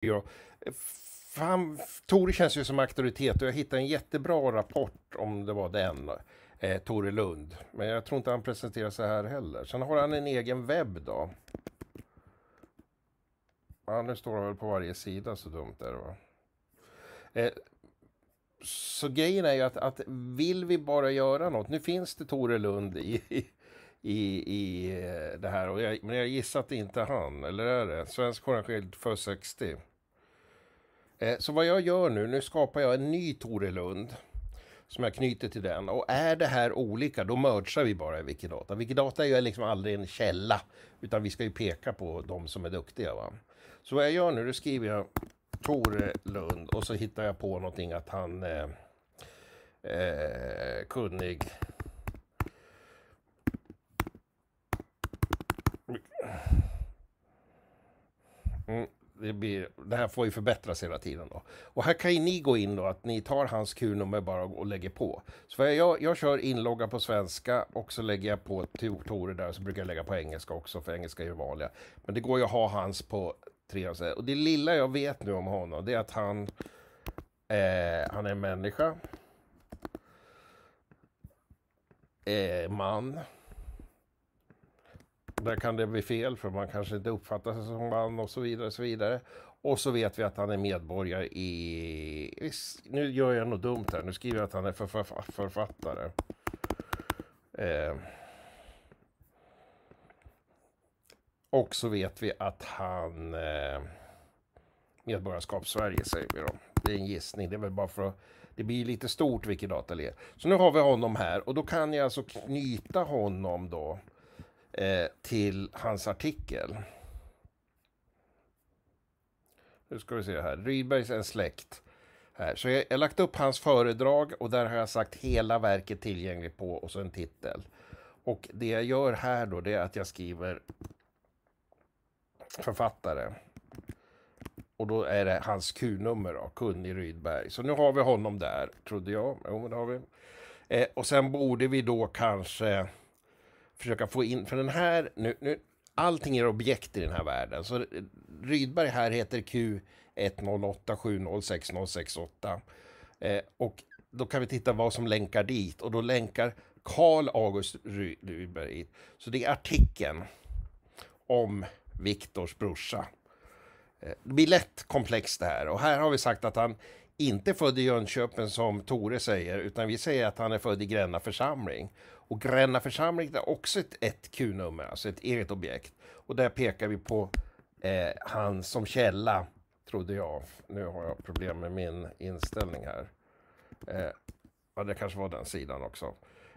jag. Fan, Tore känns ju som auktoritet och jag hittade en jättebra rapport om det var den. Eh, Tore Lund. Men jag tror inte han presenterar sig här heller. Sen har han en egen webb då. Ja, nu står han väl på varje sida, så dumt är det va. Eh, så grejen är ju att, att vill vi bara göra något, nu finns det Tore Lund i, i, i eh, det här, och jag, men jag gissar att det inte är han, eller är det? Svensk Korrensskild för 60. Eh, så vad jag gör nu, nu skapar jag en ny Torelund som jag knyter till den. Och är det här olika, då mergar vi bara i Wikidata. Wikidata är ju liksom aldrig en källa, utan vi ska ju peka på de som är duktiga. Va? Så vad jag gör nu, då skriver jag Tore Lund och så hittar jag på någonting att han är eh, eh, kunnig mm det, blir, det här får ju förbättras hela tiden. Då. Och här kan ju ni gå in då, att ni tar hans Q-nummer bara och lägger på. Så jag, jag kör inlogga på svenska och så lägger jag på Tore där, så brukar jag lägga på engelska också, för engelska är ju vanliga. Men det går ju att ha hans på tre och så. Och det lilla jag vet nu om honom, det är att han, eh, han är en människa. Eh, man. Där kan det bli fel för man kanske inte uppfattar sig som man och så vidare. Och så vidare. Och så vet vi att han är medborgare i... Nu gör jag något dumt här. Nu skriver jag att han är förf författare. Eh. Och så vet vi att han... Eh... Medborgarskap Sverige säger vi då. Det är en gissning. Det är väl bara för att... Det blir lite stort vilket data det är. Så nu har vi honom här och då kan jag alltså knyta honom då Eh, till hans artikel. Nu ska vi se här. Rydbergs En släkt. Här. Så jag har lagt upp hans föredrag och där har jag sagt hela verket tillgängligt på och så en titel. Och det jag gör här då det är att jag skriver författare. Och då är det hans Q-nummer då, Kunnig Rydberg. Så nu har vi honom där, trodde jag. Jo, men det har vi. Eh, och sen borde vi då kanske försöka få in, för den här, nu, nu, allting är objekt i den här världen. Så Rydberg här heter Q1087060608. Eh, och då kan vi titta vad som länkar dit och då länkar Karl August Rydberg. Så det är artikeln om Viktors brorsa. Eh, det blir lätt komplext det här och här har vi sagt att han inte är född i Jönköping som Tore säger, utan vi säger att han är född i Gränna församling. Och Gränna församling är också ett 1Q-nummer, alltså ett eget objekt. Och där pekar vi på eh, han som källa, trodde jag. Nu har jag problem med min inställning här. Eh, ja, det kanske var den sidan också.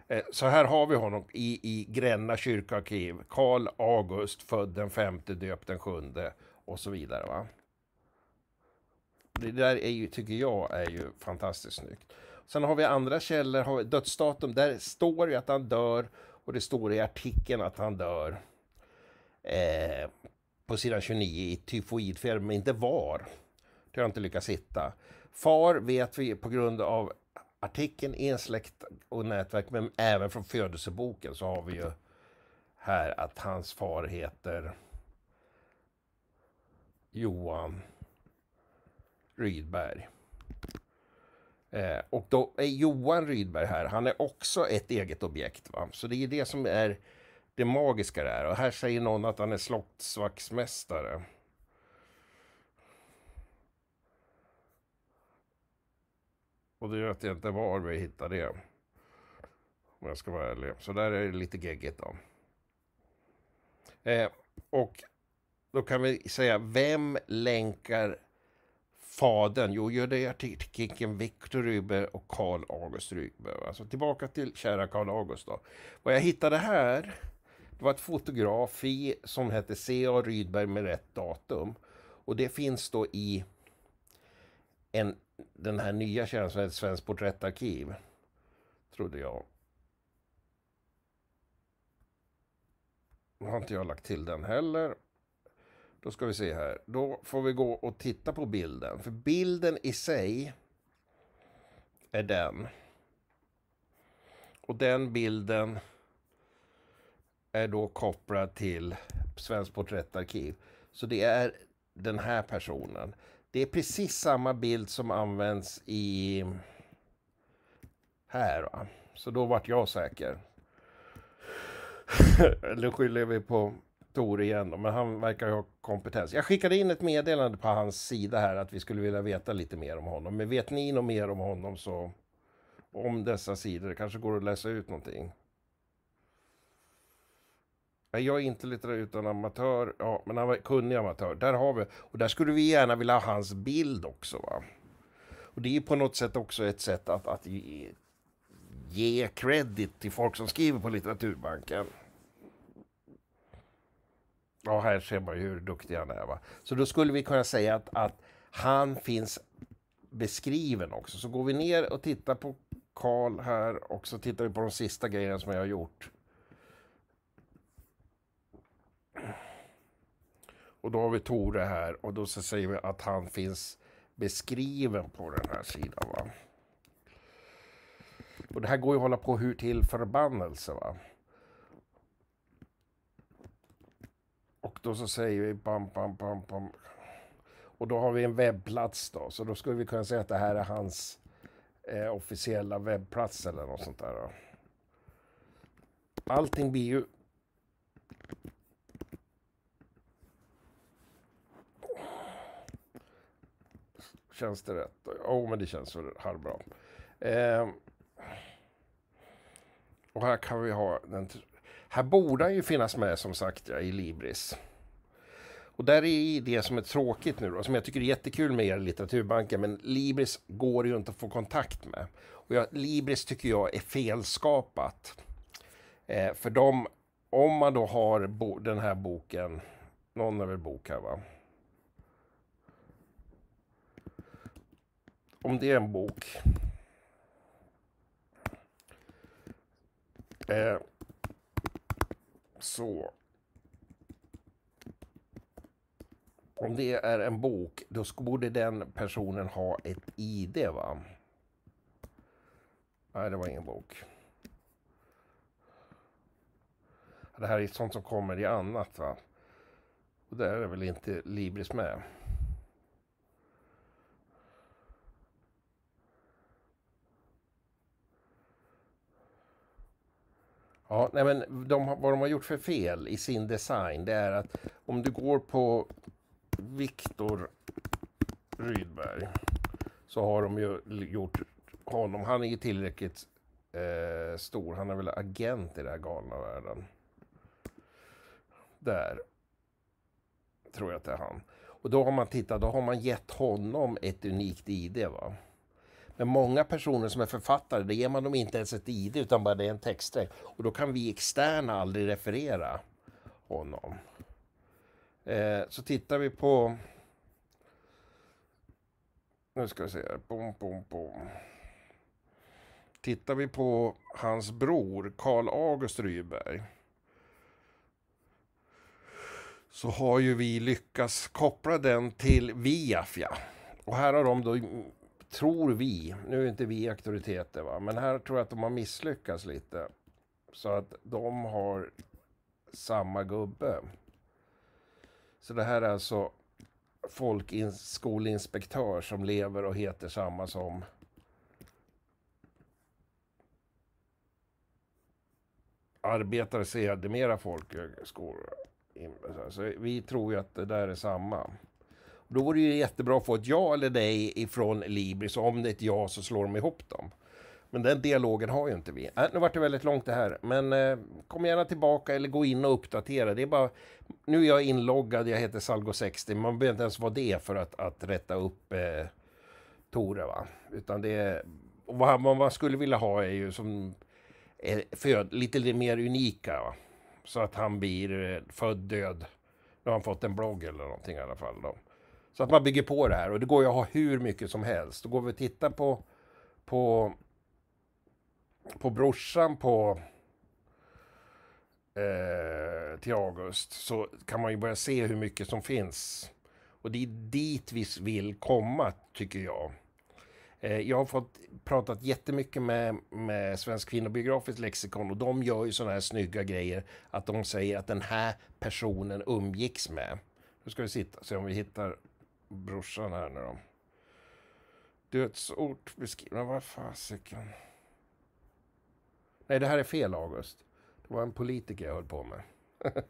Eh, så här har vi honom i, i Gränna kyrkoarkiv. Karl August, född den femte, döpt den sjunde och så vidare. Va? Det där är ju, tycker jag är ju fantastiskt snyggt. Sen har vi andra källor, har vi dödsdatum, där står ju att han dör och det står i artikeln att han dör eh, på sidan 29 i tyfoidfeber, men inte var. Det har jag inte lyckats hitta. Far vet vi på grund av artikeln i en släkt och nätverk, men även från födelseboken så har vi ju här att hans far heter Johan Rydberg. Eh, och då är Johan Rydberg här, han är också ett eget objekt. Va? Så det är det som är det magiska där. Och här säger någon att han är slottsvaktmästare. Och det vet jag inte var vi hittar det. Om jag ska vara ärlig. Så där är det lite geggigt då. Eh, och då kan vi säga, vem länkar fadern? Jo, jo, det är artikeln Viktor Rydberg och Karl August Rydberg. Alltså tillbaka till kära Karl August då. Vad jag hittade här, det var ett fotografi som hette C.A. Rydberg med rätt datum. Och det finns då i en, den här nya kärnan som heter Svenskt porträttarkiv. Trodde jag. Nu har inte jag lagt till den heller. Då ska vi se här. Då får vi gå och titta på bilden. För bilden i sig är den. Och den bilden är då kopplad till Svenskt porträttarkiv. Så det är den här personen. Det är precis samma bild som används i här. Va? Så då vart jag säker. Eller skyller vi på Tor igen då, men han verkar ha kompetens. Jag skickade in ett meddelande på hans sida här att vi skulle vilja veta lite mer om honom. Men vet ni något mer om honom så om dessa sidor, det kanske går att läsa ut någonting. Jag är inte litterär utan amatör, ja, men han var kunnig amatör. Där har vi, och där skulle vi gärna vilja ha hans bild också. Va? Och det är på något sätt också ett sätt att, att ge, ge credit till folk som skriver på Litteraturbanken. Ja, här ser man ju hur duktig han är. Va? Så då skulle vi kunna säga att, att han finns beskriven också. Så går vi ner och tittar på Karl här och så tittar vi på de sista grejerna som jag har gjort. Och då har vi Tore här och då så säger vi att han finns beskriven på den här sidan. Va? Och det här går ju att hålla på hur till förbannelse. Va? Och då så säger vi bam, bam, bam, bam. Och då har vi en webbplats då, så då skulle vi kunna säga att det här är hans eh, officiella webbplats eller något sånt där. Då. Allting blir ju... Känns det rätt? Jo, oh, men det känns väl halvbra. Eh, och här kan vi ha den här borde han ju finnas med som sagt ja, i Libris. Och där är det som är tråkigt nu då, som jag tycker är jättekul med er litteraturbanken, men Libris går ju inte att få kontakt med. Och jag, Libris tycker jag är felskapat. Eh, för de, om man då har bo, den här boken, någon är väl bok här va? Om det är en bok. Eh, så. Om det är en bok, då borde den personen ha ett ID va? Nej, det var ingen bok. Det här är sånt som kommer i annat va? Och där är väl inte Libris med. Ja, nej men de, vad de har gjort för fel i sin design det är att om du går på Viktor Rydberg så har de ju gjort honom, han är ju tillräckligt eh, stor, han är väl agent i den här galna världen. Där tror jag att det är han. Och då har man tittat, då har man gett honom ett unikt ID va. Men många personer som är författare, det ger man dem inte ens ett ID utan bara det är en textsträng. Och då kan vi externa aldrig referera honom. Eh, så tittar vi på... Nu ska vi se här. Bom, bom, bom. Tittar vi på hans bror Karl August Ryberg så har ju vi lyckats koppla den till Viafia. Och här har de då tror vi, nu är inte vi auktoriteter va, men här tror jag att de har misslyckats lite. Så att de har samma gubbe. Så det här är alltså folkskolinspektör som lever och heter samma som arbetare sedermera folkhögskolor. Så vi tror ju att det där är samma. Då vore det ju jättebra att få ett ja eller nej ifrån Libris. Om det är ett ja så slår de ihop dem. Men den dialogen har ju inte vi. Äh, nu vart det väldigt långt det här. Men eh, kom gärna tillbaka eller gå in och uppdatera. Det är bara, nu är jag inloggad, jag heter Salgo60. Man behöver inte ens vara det för att, att rätta upp eh, Tore. Va? Utan det, vad man skulle vilja ha är ju som eh, föd, lite mer unika. Va? Så att han blir eh, född död. Nu har han fått en blogg eller någonting i alla fall. Då. Så att man bygger på det här och det går ju att ha hur mycket som helst. Då går vi och tittar på, på, på brorsan på eh, till August så kan man ju börja se hur mycket som finns. Och det är dit vi vill komma, tycker jag. Eh, jag har fått pratat jättemycket med, med Svensk kvinnobiografiskt lexikon och de gör ju sådana här snygga grejer att de säger att den här personen umgicks med. Nu ska vi sitta, se om vi hittar brorsan här nu då. Dödsort beskrivna, vad fasiken. Nej, det här är fel August. Det var en politiker jag höll på med.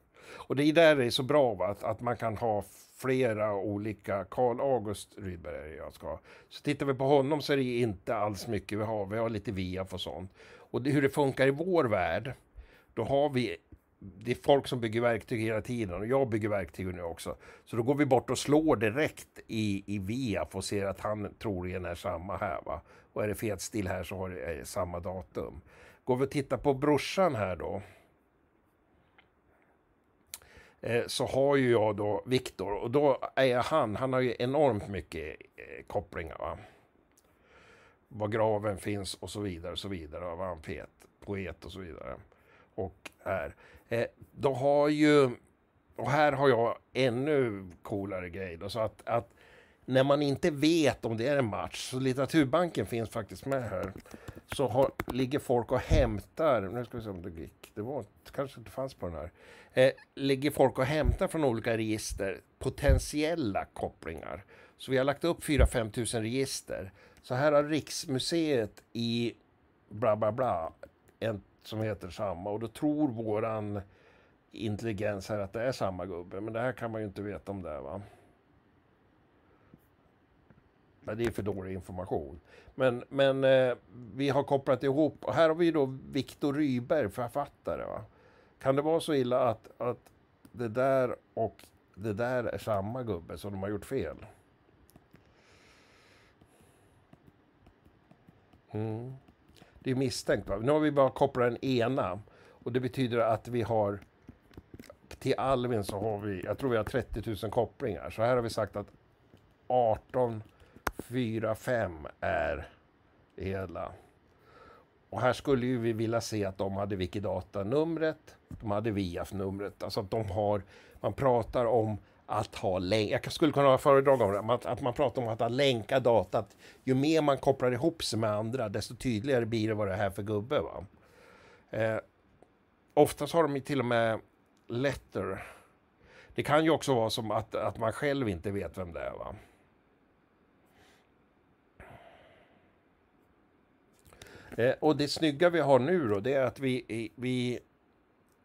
Och det är där det är så bra, va? Att, att man kan ha flera olika. Karl August Rydberg jag ska Så tittar vi på honom så är det inte alls mycket vi har. Vi har lite VF och sånt. Och det, hur det funkar i vår värld, då har vi det är folk som bygger verktyg hela tiden och jag bygger verktyg nu också. Så då går vi bort och slår direkt i, i VF och ser att han troligen är samma här. Va? Och är det fet stil här så har det samma datum. Går vi och tittar på brorsan här då. Eh, så har ju jag då Viktor och då är han, han har ju enormt mycket eh, kopplingar. Va? Var graven finns och så vidare, och så vidare. Vad han fet, poet och så vidare. Och här. Eh, de har ju, och här har jag ännu coolare grej då, så att, att när man inte vet om det är en match, så litteraturbanken finns faktiskt med här, så har, ligger folk och hämtar, nu ska vi se om det gick, det var, kanske inte fanns på den här, eh, ligger folk och hämtar från olika register potentiella kopplingar. Så vi har lagt upp 4-5 tusen register. Så här har Riksmuseet i bla bla bla en som heter samma och då tror våran intelligens här att det är samma gubbe. Men det här kan man ju inte veta om det är va. Men det är för dålig information. Men, men eh, vi har kopplat ihop, och här har vi då Viktor Ryberg, författare. Va? Kan det vara så illa att, att det där och det där är samma gubbe som de har gjort fel? Mm. Det är misstänkt. Va? Nu har vi bara kopplat den ena. Och det betyder att vi har till Alvin så har vi, jag tror vi har 30 000 kopplingar. Så här har vi sagt att 18, 4, 5 är hela. Och här skulle ju vi vilja se att de hade Wikidata-numret, de hade VIAF-numret. Alltså att de har, man pratar om att ha länk. Jag skulle kunna ha föredrag om det, att, man pratar om att ha länka data. Att ju mer man kopplar ihop sig med andra, desto tydligare blir det vad det här för gubbe. Va? Eh, oftast har de ju till och med letter. Det kan ju också vara som att, att man själv inte vet vem det är. Va? Eh, och det snygga vi har nu då, det är att vi, vi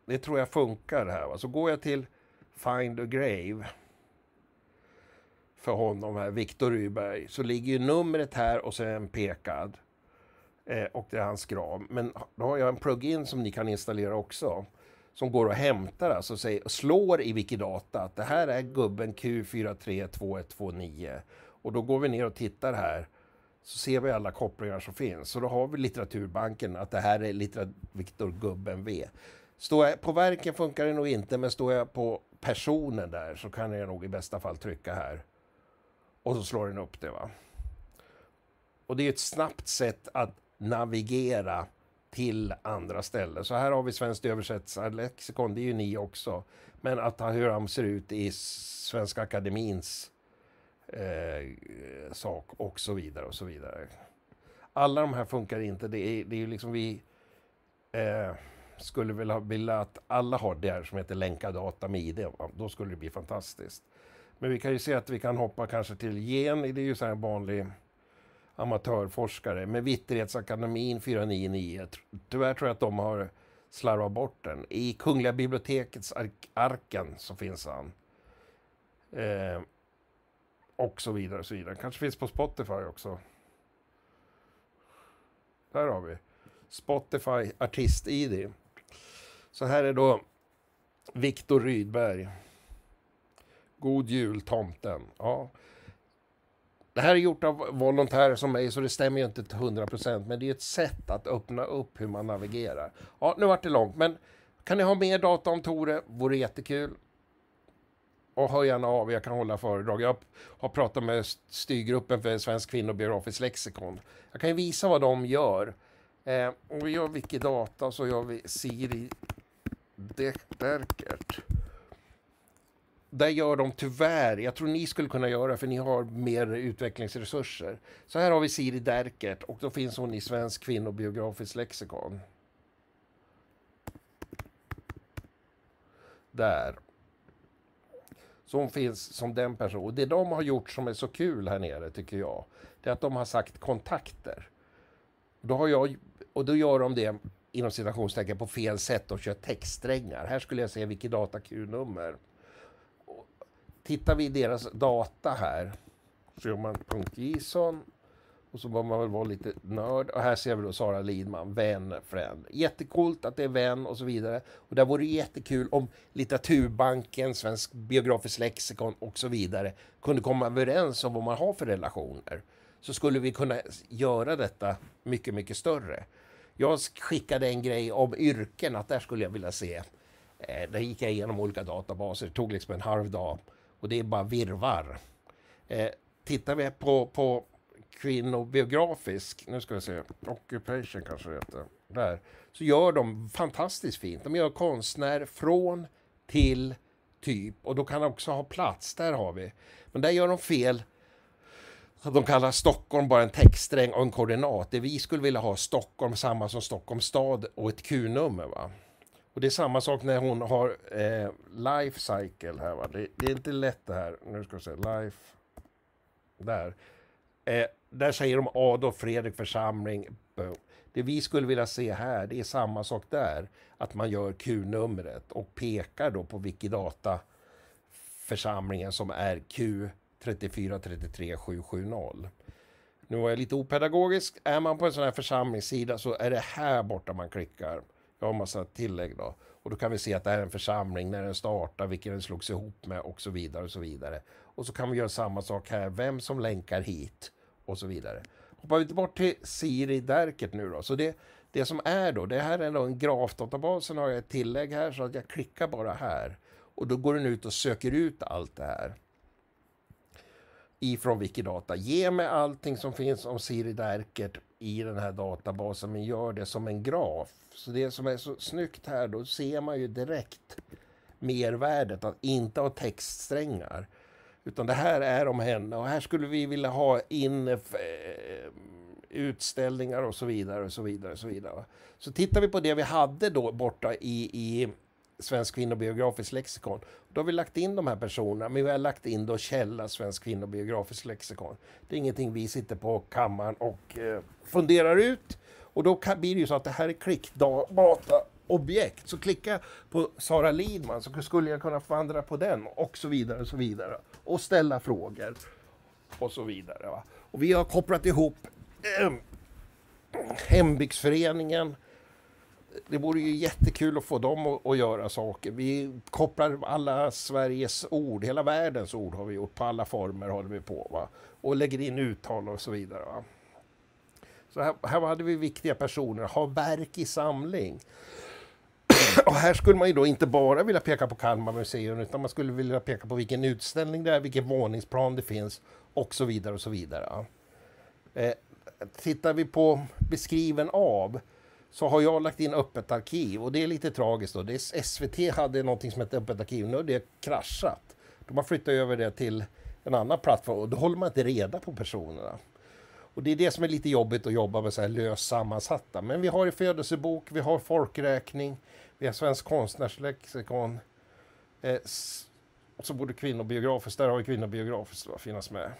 det tror jag funkar här. Va? Så går jag till Find a Grave för honom här, Viktor Rydberg. så ligger ju numret här och sen pekad. Eh, och det är hans grav. Men då har jag en plugin som ni kan installera också. Som går och hämtar alltså, och säger, slår i Wikidata att det här är gubben Q432129. Och då går vi ner och tittar här så ser vi alla kopplingar som finns. Så då har vi litteraturbanken att det här är Viktor Gubben V. Står jag på verken funkar det nog inte, men står jag på personen där så kan jag nog i bästa fall trycka här. Och så slår den upp det. va. Och det är ett snabbt sätt att navigera till andra ställen. Så här har vi Svenskt översättarlexikon, det är ju ni också. Men att hur han ser ut i Svenska Akademins eh, sak och så vidare och så vidare. Alla de här funkar inte. Det är ju liksom vi... Eh, skulle vilja, vilja att alla har det här som heter länkad data med ID. Då skulle det bli fantastiskt. Men vi kan ju se att vi kan hoppa kanske till gen, det är ju så här en vanlig amatörforskare, med Vitterhetsakademin 499. Tyvärr tror jag att de har slarvat bort den. I Kungliga bibliotekets ark arken så finns han. Eh, och så vidare och så vidare. Kanske finns på Spotify också. Där har vi. Spotify Artist-ID. Så här är då Viktor Rydberg. God jul tomten. Ja. Det här är gjort av volontärer som mig så det stämmer ju inte till 100% men det är ett sätt att öppna upp hur man navigerar. Ja, nu vart det långt men kan ni ha mer data om Tore? Vore jättekul. Och hör gärna av, jag kan hålla föredrag. Jag har pratat med styrgruppen för Svensk kvinnobiografiskt lexikon. Jag kan ju visa vad de gör. Eh, och vi gör Wikidata så gör vi Siri däcket. Där gör de tyvärr, jag tror ni skulle kunna göra för ni har mer utvecklingsresurser. Så här har vi Siri Derkert och då finns hon i Svensk kvinnobiografiskt lexikon. Där. Så hon finns som den personen. Och det de har gjort som är så kul här nere tycker jag, det är att de har sagt kontakter. Då har jag, och då gör de det inom citationstecken på fel sätt och kör textsträngar. Här skulle jag säga Wikidata Q-nummer. Tittar vi i deras data här, så gör man .json och så bör man väl vara lite nörd. Och här ser vi då Sara Lidman, vän, friend. Jättekult att det är vän och så vidare. Och där vore det jättekul om Litteraturbanken, Svensk Biografisk Lexikon och så vidare kunde komma överens om vad man har för relationer. Så skulle vi kunna göra detta mycket, mycket större. Jag skickade en grej om yrken, att där skulle jag vilja se. Eh, där gick jag igenom olika databaser, det tog liksom en halv dag. Och det är bara virvar. Eh, tittar vi på, på kvinnobiografisk, nu ska vi se, Occupation kanske det heter, där, så gör de fantastiskt fint. De gör konstnär från till typ och då kan de också ha plats, där har vi. Men där gör de fel de kallar Stockholm bara en textsträng och en koordinat. Det vi skulle vilja ha Stockholm, samma som Stockholms stad och ett Q-nummer. Och det är samma sak när hon har eh, life cycle här. Va? Det, det, är inte lätt det här. Nu ska vi se, life. Där. Eh, där säger de Adolf Fredrik församling. Det vi skulle vilja se här, det är samma sak där. Att man gör Q-numret och pekar då på Wikidata församlingen som är Q 34 33 770. Nu var jag lite opedagogisk. Är man på en sån här församlingssida så är det här borta man klickar. Jag har massa tillägg då. Och då kan vi se att det här är en församling, när den startar, vilken den slogs ihop med och så vidare och så vidare. Och så kan vi göra samma sak här, vem som länkar hit och så vidare. Hoppar vi bort till Siri-verket nu då. Så det, det som är då, det här är då en grafdatabas, sen har jag ett tillägg här så att jag klickar bara här. Och då går den ut och söker ut allt det här ifrån Wikidata. Ge mig allting som finns om Siri Derkert i den här databasen, men gör det som en graf. Så det som är så snyggt här, då ser man ju direkt mervärdet att inte ha textsträngar. Utan det här är om henne och här skulle vi vilja ha in eh, utställningar och så vidare och så vidare. Och så vidare. Så tittar vi på det vi hade då borta i, i Svensk kvinnobiografiskt lexikon. Då har vi lagt in de här personerna, men vi har lagt in då källa Svensk kvinnobiografiskt lexikon. Det är ingenting vi sitter på kammaren och eh, funderar ut. Och då kan, blir det ju så att det här är klickdata objekt. Så klicka på Sara Lidman så skulle jag kunna vandra på den och så vidare och så vidare. Och ställa frågor och så vidare. Va? Och vi har kopplat ihop eh, hembygdsföreningen det vore ju jättekul att få dem att, att, göra saker. Vi kopplar alla Sveriges ord, hela världens ord har vi gjort, på alla former håller vi på. Va? Och lägger in uttal och så vidare. Va? Så här, här hade vi viktiga personer, ha verk i samling. Och här skulle man ju då inte bara vilja peka på Kalmar museum utan man skulle vilja peka på vilken utställning det är, vilken våningsplan det finns och så vidare och så vidare. Eh, tittar vi på beskriven av så har jag lagt in öppet arkiv och det är lite tragiskt då. Det är, SVT hade någonting som hette öppet arkiv, nu har det kraschat. De har flyttat över det till en annan plattform och då håller man inte reda på personerna. Och det är det som är lite jobbigt att jobba med så här löst sammansatta. Men vi har ju födelsebok, vi har folkräkning, vi har Svensk konstnärslexikon. Eh, och så borde kvinnobiografiskt, där har vi kvinnobiografiskt, finnas med.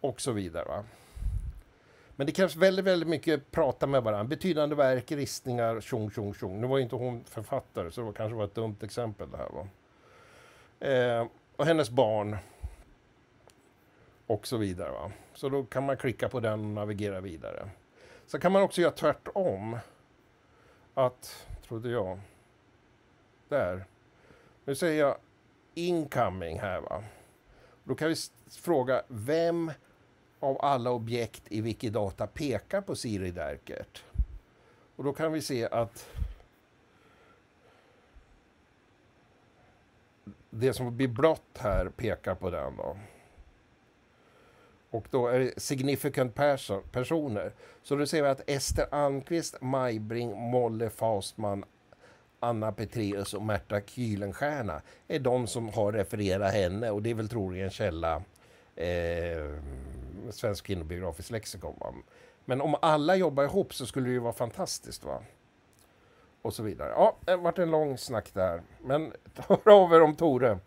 Och så vidare. Va? Men det krävs väldigt, väldigt mycket prata med varandra. Betydande verk, ristningar, tjong, tjong, tjong. Nu var inte hon författare, så det var kanske var ett dumt exempel det här var. Eh, och hennes barn. Och så vidare. Va? Så då kan man klicka på den och navigera vidare. Så kan man också göra tvärtom. Att, trodde jag. Där. Nu säger jag incoming här va. Då kan vi fråga, vem av alla objekt i Wikidata pekar på siri Derkert. Och då kan vi se att det som blir blått här pekar på den. Då. Och då är det significant person, personer. Så då ser vi att Ester Almqvist, Majbring, Molle Faustman, Anna Petreus och Märta Kylenstierna är de som har refererat henne och det är väl troligen källa eh, Svensk kvinnobiografisk lexikon. Va? Men om alla jobbar ihop så skulle det ju vara fantastiskt. va? Och så vidare. Ja, det vart varit en lång snack där. Men hör av er om Tore.